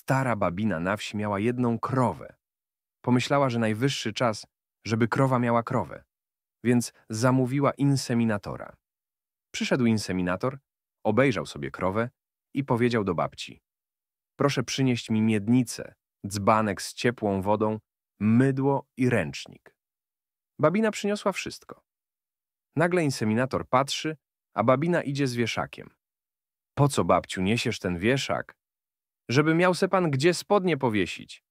Stara babina na wsi miała jedną krowę. Pomyślała, że najwyższy czas, żeby krowa miała krowę, więc zamówiła inseminatora. Przyszedł inseminator, obejrzał sobie krowę i powiedział do babci: Proszę przynieść mi miednicę, dzbanek z ciepłą wodą, mydło i ręcznik. Babina przyniosła wszystko. Nagle inseminator patrzy, a babina idzie z wieszakiem. Po co babciu niesiesz ten wieszak? żeby miał se pan gdzie spodnie powiesić.